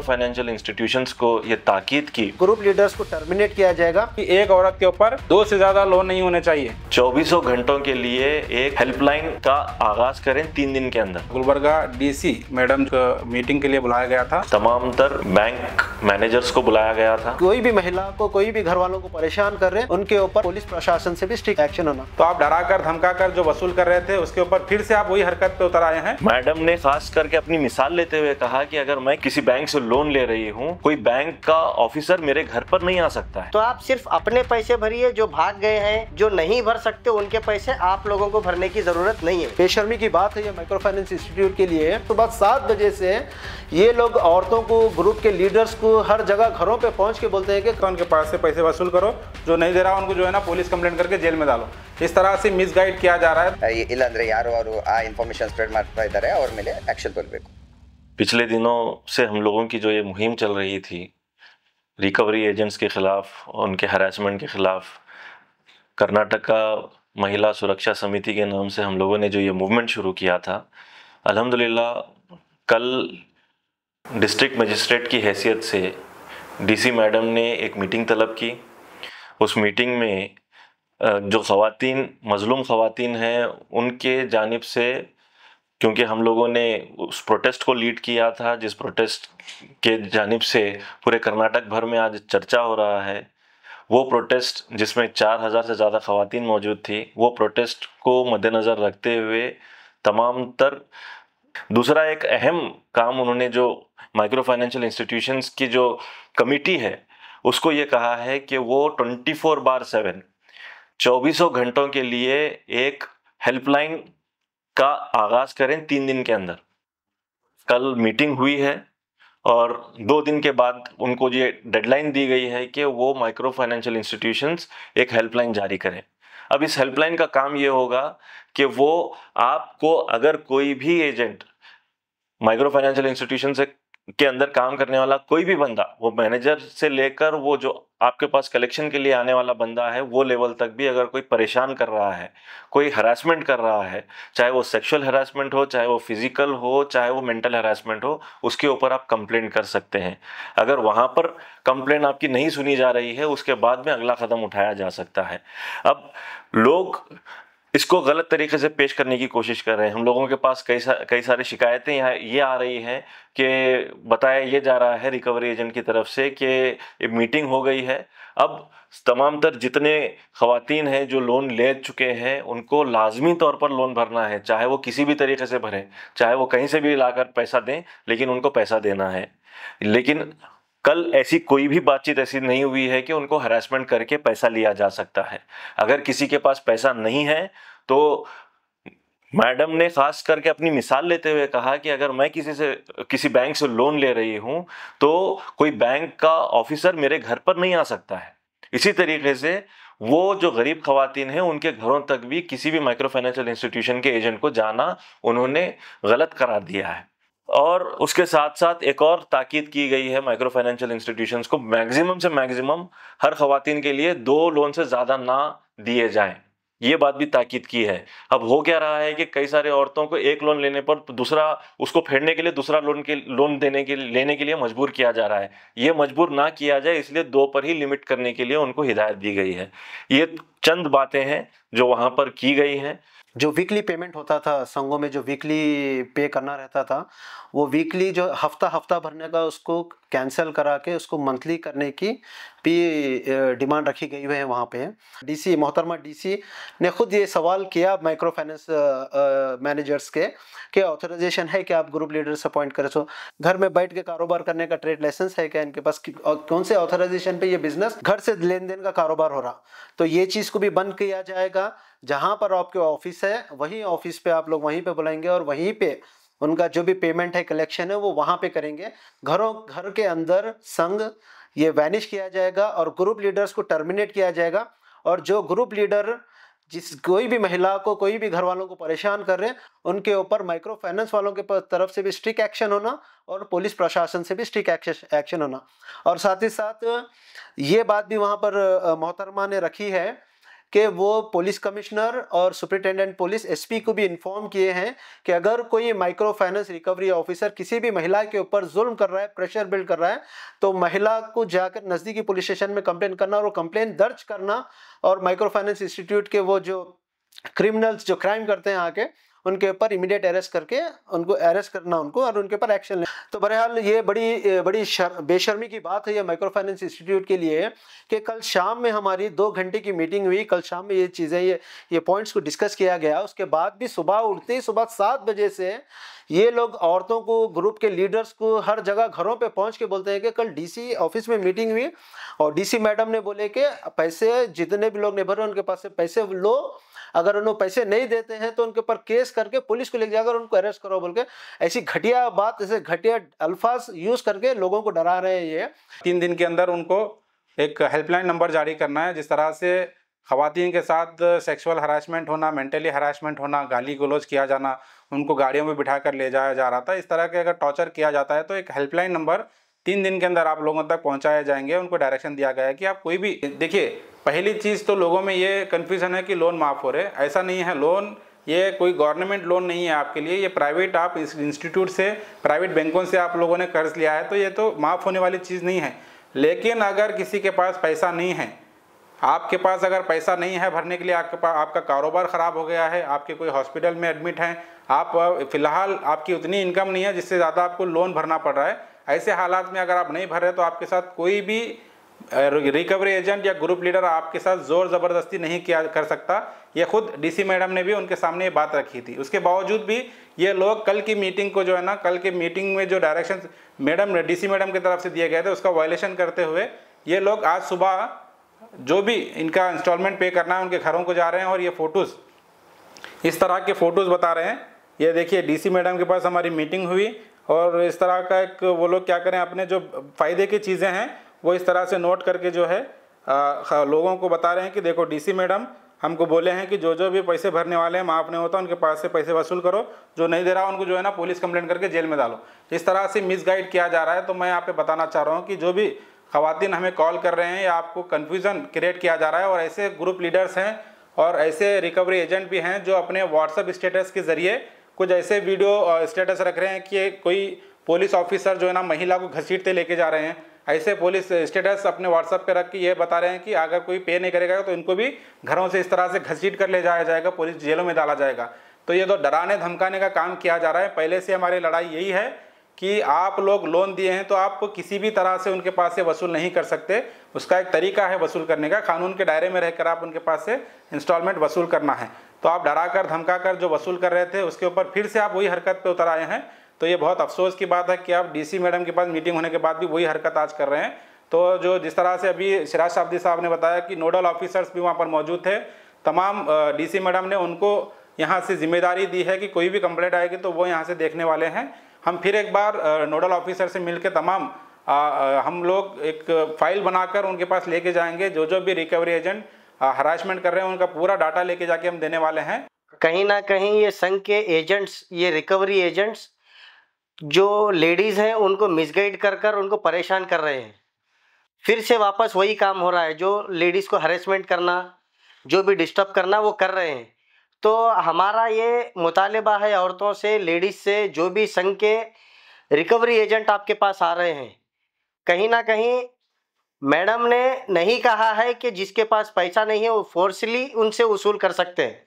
auto financial institution को ये ताकीद की ग्रुप लीडर्स को टर्मिनेट किया जाएगा कि एक औरत के ऊपर दो से ज्यादा लोन नहीं होने चाहिए चौबीसों घंटों के लिए एक हेल्पलाइन का आगाज करें तीन दिन के अंदर गुलबर्गा डीसी मैडम को मीटिंग के लिए बुलाया गया था तमाम तर बैंक मैनेजर्स को बुलाया गया था कोई भी महिला को कोई भी घर वालों को परेशान कर रहे उनके ऊपर पुलिस प्रशासन से भी स्ट्रिक्ट एक्शन होना तो आप डरा कर धमका कर जो वसूल कर रहे थे उसके ऊपर फिर से आप वही हरकत पे उतर आए हैं मैडम ने खास करके अपनी मिसाल लेते हुए कहा कि अगर मैं किसी बैंक से लोन ले रही हूँ कोई बैंक का ऑफिसर मेरे घर पर नहीं आ सकता है तो आप सिर्फ अपने पैसे भरिए जो भाग गए हैं जो नहीं भर सकते उनके पैसे आप लोगों को भरने की जरूरत नहीं है बेशर्मी की बात है ये माइक्रो फाइनेंस इंस्टीट्यूट के लिए सुबह तो सात बजे से ये लोग औरतों को ग्रुप के लीडर्स को हर जगह घरों पे पहुंच के बोलते हैं कि कौन के पास से पैसे वसूल करो जो नहीं दे रहा उनको जो है ना पुलिस कंप्लेंट करके जेल में डालो इस तरह से मिस गाइड किया जा रहा है ಇಲ್ಲ ಅಂದ್ರೆ ಯಾರು ಅವರು ಆ ಇನ್ಫಾರ್ಮೇಶನ್ ಸ್ಪ್ರೆಡ್ ಮಾಡ್ತಾ ಇದ್ದಾರೆ ಅವ್ರ ಮೇಲೆ ಆಕ್ಷನ್ ಬರಬೇಕು पिछले दिनों से हम लोगों की जो ये मुहिम चल रही थी रिकवरी एजेंट्स के ख़िलाफ़ और उनके हरासमेंट के ख़िलाफ़ कर्नाटका महिला सुरक्षा समिति के नाम से हम लोगों ने जो ये मूवमेंट शुरू किया था अल्हम्दुलिल्लाह कल डिस्ट्रिक्ट मजिस्ट्रेट की हैसियत से डीसी मैडम ने एक मीटिंग तलब की उस मीटिंग में जो ख़वातीन मज़लूम ख़वात हैं उनके जानब से क्योंकि हम लोगों ने उस प्रोटेस्ट को लीड किया था जिस प्रोटेस्ट के जानब से पूरे कर्नाटक भर में आज चर्चा हो रहा है वो प्रोटेस्ट जिसमें चार हज़ार से ज़्यादा खवतिन मौजूद थी वो प्रोटेस्ट को मद्देनज़र रखते हुए तमाम तर दूसरा एक अहम काम उन्होंने जो माइक्रो फाइनेंशियल इंस्टीट्यूशंस की जो कमेटी है उसको ये कहा है कि वो 24 बार सेवन चौबीसों घंटों के लिए एक हेल्पलाइन का आगाज करें तीन दिन के अंदर कल मीटिंग हुई है और दो दिन के बाद उनको ये डेडलाइन दी गई है कि वो माइक्रो फाइनेंशियल इंस्टीट्यूशंस एक हेल्पलाइन जारी करें अब इस हेल्पलाइन का काम ये होगा कि वो आपको अगर कोई भी एजेंट माइक्रो फाइनेंशियल इंस्टीट्यूशन से के अंदर काम करने वाला कोई भी बंदा वो मैनेजर से लेकर वो जो आपके पास कलेक्शन के लिए आने वाला बंदा है वो लेवल तक भी अगर कोई परेशान कर रहा है कोई हरासमेंट कर रहा है चाहे वो सेक्सुअल हरासमेंट हो चाहे वो फिजिकल हो चाहे वो मेंटल हरासमेंट हो उसके ऊपर आप कंप्लेन कर सकते हैं अगर वहाँ पर कंप्लेन आपकी नहीं सुनी जा रही है उसके बाद में अगला कदम उठाया जा सकता है अब लोग इसको गलत तरीके से पेश करने की कोशिश कर रहे हैं हम लोगों के पास कई सा कई सारी शिकायतें यहाँ ये आ रही हैं कि बताया ये जा रहा है रिकवरी एजेंट की तरफ से कि मीटिंग हो गई है अब तमाम तर जितने खातन हैं जो लोन ले चुके हैं उनको लाजमी तौर पर लोन भरना है चाहे वो किसी भी तरीके से भरें चाहे वो कहीं से भी लाकर पैसा दें लेकिन उनको पैसा देना है लेकिन कल ऐसी कोई भी बातचीत ऐसी नहीं हुई है कि उनको हरासमेंट करके पैसा लिया जा सकता है अगर किसी के पास पैसा नहीं है तो मैडम ने खास करके अपनी मिसाल लेते हुए कहा कि अगर मैं किसी से किसी बैंक से लोन ले रही हूं तो कोई बैंक का ऑफिसर मेरे घर पर नहीं आ सकता है इसी तरीके से वो जो गरीब खातन हैं उनके घरों तक भी किसी भी माइक्रो फाइनेंशियल इंस्टीट्यूशन के एजेंट को जाना उन्होंने गलत करार दिया है और उसके साथ साथ एक और ताकीद की गई है माइक्रो फाइनेंशियल इंस्टीट्यूशंस को मैक्सिमम से मैक्सिमम हर खातन के लिए दो लोन से ज़्यादा ना दिए जाएं ये बात भी ताकीद की है अब हो क्या रहा है कि कई सारे औरतों को एक लोन लेने पर दूसरा उसको फेरने के लिए दूसरा लोन के लोन देने के लेने के लिए मजबूर किया जा रहा है ये मजबूर ना किया जाए इसलिए दो पर ही लिमिट करने के लिए उनको हिदायत दी गई है ये चंद बातें हैं जो वहाँ पर की गई हैं जो वीकली पेमेंट होता था संघों में जो वीकली पे करना रहता था वो वीकली जो हफ्ता हफ्ता भरने का उसको कैंसिल करा के उसको मंथली करने की भी डिमांड रखी गई है वहाँ पे डीसी मोहतरमा डीसी ने खुद ये सवाल किया माइक्रो फाइनेंस मैनेजर्स के कि ऑथोराइजेशन है कि आप ग्रुप लीडर्स अपॉइंट करें सो घर में बैठ के कारोबार करने का ट्रेड लाइसेंस है क्या इनके पास कौन से ऑथोराइजेशन पे ये बिजनेस घर से लेन देन का कारोबार हो रहा तो ये चीज़ को भी बंद किया जाएगा जहाँ पर आपके ऑफिस ऑफिस है वहीं ऑफिस पे आप लोग वहीं पे बुलाएंगे और वहीं पे उनका जो भी पेमेंट है कलेक्शन है वो वहां पे करेंगे घरों घर के अंदर संघ ये वैनिश किया जाएगा और ग्रुप लीडर्स को टर्मिनेट किया जाएगा और जो ग्रुप लीडर जिस कोई भी महिला को कोई भी घर वालों को परेशान कर रहे हैं उनके ऊपर माइक्रो फाइनेंस वालों के तरफ से भी स्ट्रिक एक्शन होना और पुलिस प्रशासन से भी स्ट्रिक एक्शन होना और साथ ही साथ ये बात भी वहाँ पर मोहतरमा ने रखी है कि वो पुलिस कमिश्नर और सुप्रिटेंडेंट पुलिस एसपी को भी इन्फॉर्म किए हैं कि अगर कोई माइक्रो फाइनेंस रिकवरी ऑफिसर किसी भी महिला के ऊपर जुल्म कर रहा है प्रेशर बिल्ड कर रहा है तो महिला को जाकर नज़दीकी पुलिस स्टेशन में कंप्लेन करना और कंप्लेन दर्ज करना और माइक्रो फाइनेंस इंस्टीट्यूट के वो जो क्रिमिनल्स जो क्राइम करते हैं आके उनके ऊपर इमीडिएट अरेस्ट करके उनको अरेस्ट करना उनको और उनके ऊपर एक्शन लेना तो बहरहाल ये बड़ी बड़ी शर, बेशर्मी की बात है ये माइक्रो फाइनेंस इंस्टीट्यूट के लिए कि कल शाम में हमारी दो घंटे की मीटिंग हुई कल शाम में ये चीज़ें ये ये पॉइंट्स को डिस्कस किया गया उसके बाद भी सुबह उठते ही सुबह सात बजे से ये लोग औरतों को ग्रुप के लीडर्स को हर जगह घरों पे पहुंच के बोलते हैं कि कल डीसी ऑफिस में मीटिंग हुई और डीसी मैडम ने बोले कि पैसे जितने भी लोग ने भरे उनके पास से पैसे लो अगर उन्हें पैसे नहीं देते हैं तो उनके ऊपर केस करके पुलिस को लेके जाकर उनको अरेस्ट करो बोल के ऐसी घटिया बात ऐसे घटिया अल्फाज यूज करके लोगों को डरा रहे हैं ये तीन दिन के अंदर उनको एक हेल्पलाइन नंबर जारी करना है जिस तरह से खातन के साथ सेक्सुअल हरासमेंट होना मेंटली हरासमेंट होना गाली गलोज किया जाना उनको गाड़ियों में बिठा कर ले जाया जा रहा था इस तरह के अगर टॉर्चर किया जाता है तो एक हेल्पलाइन नंबर तीन दिन के अंदर आप लोगों तक पहुंचाए जाएंगे उनको डायरेक्शन दिया गया है कि आप कोई भी देखिए पहली चीज़ तो लोगों में ये कन्फ्यूज़न है कि लोन माफ़ हो रहे ऐसा नहीं है लोन ये कोई गवर्नमेंट लोन नहीं है आपके लिए ये प्राइवेट आप इंस्टीट्यूट से प्राइवेट बैंकों से आप लोगों ने कर्ज लिया है तो ये तो माफ़ होने वाली चीज़ नहीं है लेकिन अगर किसी के पास पैसा नहीं है आपके पास अगर पैसा नहीं है भरने के लिए आपके पास आपका कारोबार ख़राब हो गया है आपके कोई हॉस्पिटल में एडमिट हैं आप फिलहाल आपकी उतनी इनकम नहीं है जिससे ज़्यादा आपको लोन भरना पड़ रहा है ऐसे हालात में अगर आप नहीं भर रहे तो आपके साथ कोई भी रिकवरी एजेंट या ग्रुप लीडर आपके साथ ज़ोर ज़बरदस्ती नहीं किया कर सकता ये खुद डीसी मैडम ने भी उनके सामने ये बात रखी थी उसके बावजूद भी ये लोग कल की मीटिंग को जो है ना कल की मीटिंग में जो डायरेक्शन मैडम डीसी मैडम की तरफ से दिए गए थे उसका वायलेशन करते हुए ये लोग आज सुबह जो भी इनका इंस्टॉलमेंट पे करना है उनके घरों को जा रहे हैं और ये फ़ोटोज़ इस तरह के फ़ोटोज़ बता रहे हैं ये देखिए डीसी मैडम के पास हमारी मीटिंग हुई और इस तरह का एक वो लोग क्या करें अपने जो फ़ायदे की चीज़ें हैं वो इस तरह से नोट करके जो है आ, लोगों को बता रहे हैं कि देखो डीसी मैडम हमको बोले हैं कि जो जो भी पैसे भरने वाले हैं माफ़ नहीं होता उनके पास से पैसे वसूल करो जो नहीं दे रहा उनको जो है ना पुलिस कंप्लेंट करके जेल में डालो इस तरह से मिसगाइड किया जा रहा है तो मैं यहाँ पे बताना चाह रहा हूँ कि जो भी खातन हमें कॉल कर रहे हैं या आपको कन्फ्यूज़न क्रिएट किया जा रहा है और ऐसे ग्रुप लीडर्स हैं और ऐसे रिकवरी एजेंट भी हैं जो अपने व्हाट्सअप स्टेटस के ज़रिए कुछ ऐसे वीडियो स्टेटस रख रहे हैं कि कोई पुलिस ऑफिसर जो है ना महिला को घसीटते लेके जा रहे हैं ऐसे पुलिस स्टेटस अपने व्हाट्सएप पे रख के ये बता रहे हैं कि अगर कोई पे नहीं करेगा तो इनको भी घरों से इस तरह से घसीट कर ले जाया जाएगा पुलिस जेलों में डाला जाएगा तो ये तो डराने धमकाने का काम किया जा रहा है पहले से हमारी लड़ाई यही है कि आप लोग लोन दिए हैं तो आप किसी भी तरह से उनके पास से वसूल नहीं कर सकते उसका एक तरीका है वसूल करने का कानून के दायरे में रहकर आप उनके पास से इंस्टॉलमेंट वसूल करना है तो आप डरा कर धमका कर जो वसूल कर रहे थे उसके ऊपर फिर से आप वही हरकत पे उतर आए हैं तो ये बहुत अफसोस की बात है कि आप डीसी मैडम के पास मीटिंग होने के बाद भी वही हरकत आज कर रहे हैं तो जो जिस तरह से अभी सिराज शाब्दी साहब ने बताया कि नोडल ऑफिसर्स भी वहाँ पर मौजूद थे तमाम डी मैडम ने उनको यहाँ से जिम्मेदारी दी है कि कोई भी कंप्लेंट आएगी तो वो यहाँ से देखने वाले हैं हम फिर एक बार नोडल ऑफिसर से मिलकर तमाम आ, आ, हम लोग एक फाइल बनाकर उनके पास लेके जाएंगे जो जो भी रिकवरी एजेंट हरासमेंट कर रहे हैं उनका पूरा डाटा लेके जाके हम देने वाले हैं कहीं ना कहीं ये संघ के एजेंट्स ये रिकवरी एजेंट्स जो लेडीज़ हैं उनको मिसगाइड कर कर उनको परेशान कर रहे हैं फिर से वापस वही काम हो रहा है जो लेडीज़ को हरेसमेंट करना जो भी डिस्टर्ब करना वो कर रहे हैं तो हमारा ये मुतालबा है औरतों से लेडीज़ से जो भी संघ के रिकवरी एजेंट आपके पास आ रहे हैं कहीं ना कहीं मैडम ने नहीं कहा है कि जिसके पास पैसा नहीं है वो फोर्सली उनसे वसूल कर सकते हैं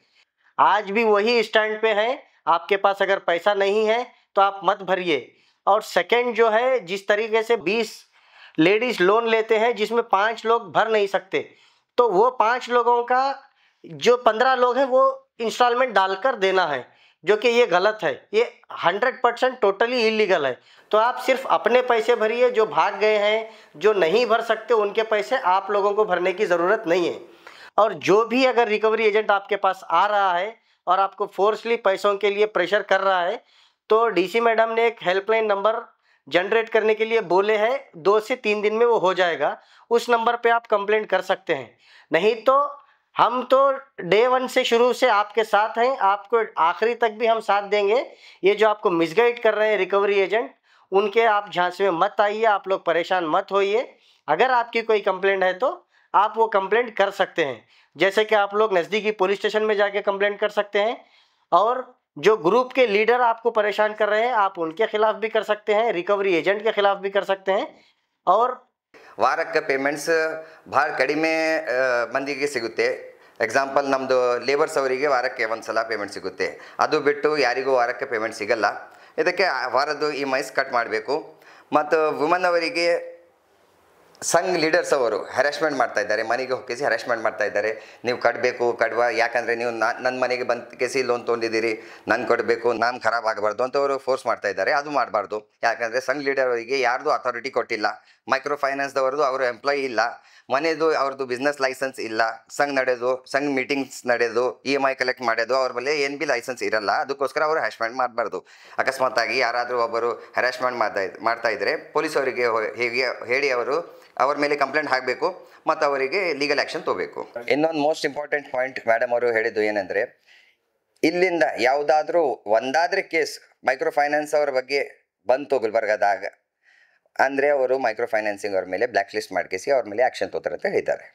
आज भी वही स्टैंड पे हैं आपके पास अगर पैसा नहीं है तो आप मत भरिए और सेकंड जो है जिस तरीके से 20 लेडीज़ लोन लेते हैं जिसमें पांच लोग भर नहीं सकते तो वो पांच लोगों का जो पंद्रह लोग हैं वो इंस्टॉलमेंट डालकर देना है जो कि ये गलत है ये हंड्रेड परसेंट टोटली इलीगल है तो आप सिर्फ अपने पैसे भरिए जो भाग गए हैं जो नहीं भर सकते उनके पैसे आप लोगों को भरने की ज़रूरत नहीं है और जो भी अगर रिकवरी एजेंट आपके पास आ रहा है और आपको फोर्सली पैसों के लिए प्रेशर कर रहा है तो डीसी मैडम ने एक हेल्पलाइन नंबर जनरेट करने के लिए बोले हैं दो से तीन दिन में वो हो जाएगा उस नंबर पे आप कंप्लेंट कर सकते हैं नहीं तो हम तो डे वन से शुरू से आपके साथ हैं आपको आखिरी तक भी हम साथ देंगे ये जो आपको मिसगाइड कर रहे हैं रिकवरी एजेंट उनके आप झांसे में मत आइए आप लोग परेशान मत होइए अगर आपकी कोई कंप्लेंट है तो आप वो कंप्लेंट कर सकते हैं जैसे कि आप लोग नज़दीकी पुलिस स्टेशन में जाके कंप्लेंट कर सकते हैं और जो ग्रुप के लीडर आपको परेशान कर रहे हैं आप उनके खिलाफ भी कर सकते हैं रिकवरी एजेंट के खिलाफ भी कर सकते हैं और ವಾರಕ್ಕೆ ಪೇಮೆಂಟ್ಸ್ ಭಾಳ ಕಡಿಮೆ ಮಂದಿಗೆ ಸಿಗುತ್ತೆ ಎಕ್ಸಾಂಪಲ್ ನಮ್ಮದು ಲೇಬರ್ಸ್ ಅವರಿಗೆ ವಾರಕ್ಕೆ ಒಂದು ಸಲ ಪೇಮೆಂಟ್ ಸಿಗುತ್ತೆ ಅದು ಬಿಟ್ಟು ಯಾರಿಗೂ ವಾರಕ್ಕೆ ಪೇಮೆಂಟ್ ಸಿಗಲ್ಲ ಇದಕ್ಕೆ ವಾರದ್ದು ಈ ಮೈಸ್ ಕಟ್ ಮಾಡಬೇಕು ಮತ್ತು ವುಮನ್ ಅವರಿಗೆ ಸಂಘ ಲೀಡರ್ಸ್ ಅವರು ಹೆರಾಸ್ಮೆಂಟ್ ಮಾಡ್ತಾ ಇದ್ದಾರೆ ಮನೆಗೆ ಹೊಕ್ಕಿಸಿ ಹೆರಾಸ್ಮೆಂಟ್ ಮಾಡ್ತಾ ಇದ್ದಾರೆ ನೀವು ಕಟ್ಟಬೇಕು ಕಡುವ ಯಾಕಂದರೆ ನೀವು ನನ್ನ ಮನೆಗೆ ಬಂದು ಕೇಸಿ ಲೋನ್ ತೊಗೊಂಡಿದ್ದೀರಿ ನಾನು ಕೊಡಬೇಕು ನಾನು ಖರಾಬ್ ಆಗಬಾರ್ದು ಅಂತ ಅವರು ಫೋರ್ಸ್ ಮಾಡ್ತಾ ಇದ್ದಾರೆ ಅದು ಮಾಡಬಾರ್ದು ಯಾಕಂದರೆ ಸಂಘ ಲೀಡರ್ ಅವರಿಗೆ ಯಾರ್ದು ಅಥಾರಿಟಿ ಕೊಟ್ಟಿಲ್ಲ ಮೈಕ್ರೋ ಫೈನಾನ್ಸ್ದವ್ರದ್ದು ಅವರು ಎಂಪ್ಲಾಯಿ ಇಲ್ಲ ಮನೆಯದು ಅವ್ರದ್ದು ಬಿಸ್ನೆಸ್ ಲೈಸೆನ್ಸ್ ಇಲ್ಲ ಸಂಘ ನಡೆದು ಸಂಘ ಮೀಟಿಂಗ್ಸ್ ನಡೆದು E e M I collect ಮಾಡೋದು ಅವ್ರ ಮೇಲೆ ಏನು ಬಿ ಲೈಸೆನ್ಸ್ ಇರಲ್ಲ ಅದಕ್ಕೋಸ್ಕರ ಅವರು ಹ್ಯಾಶ್ಮೆಂಟ್ ಮಾಡಬಾರ್ದು ಆಗಿ ಯಾರಾದರೂ ಒಬ್ಬರು ಹ್ಯಾಶ್ಮೆಂಟ್ ಮಾಡ್ತಾ ಮಾಡ್ತಾ ಇದ್ದರೆ ಅವರಿಗೆ ಹೇಗೆ ಹೇಳಿ ಅವರು ಅವ್ರ ಮೇಲೆ ಕಂಪ್ಲೇಂಟ್ ಹಾಕಬೇಕು ಮತ್ತು ಅವರಿಗೆ ಲೀಗಲ್ ಆ್ಯಕ್ಷನ್ ತಗೋಬೇಕು ಇನ್ನೊಂದು ಮೋಸ್ಟ್ ಇಂಪಾರ್ಟೆಂಟ್ ಪಾಯಿಂಟ್ ಮೇಡಮ್ ಅವರು ಹೇಳಿದ್ದು ಏನಂದರೆ ಇಲ್ಲಿಂದ ಯಾವುದಾದ್ರೂ ಒಂದಾದ್ರೆ ಕೇಸ್ ಮೈಕ್ರೋ ಫೈನಾನ್ಸ್ ಅವ್ರ ಬಗ್ಗೆ ಬಂತು ಗುಲ್ಬರ್ಗದಾಗ ಅಂದರೆ ಅವರು ಮೈಕ್ರೋ ಫೈನಾನ್ಸಿಂಗ್ ಅವ್ರ ಮೇಲೆ ಬ್ಲ್ಯಾಕ್ ಲಿಸ್ಟ್ ಮಾಡ್ಕೇಸಿ ಅವ್ರ ಮೇಲೆ ಆ್ಯಕ್ಷನ್ ತೋತಾರೆ ಅಂತ ಹೇಳ್ತಾರೆ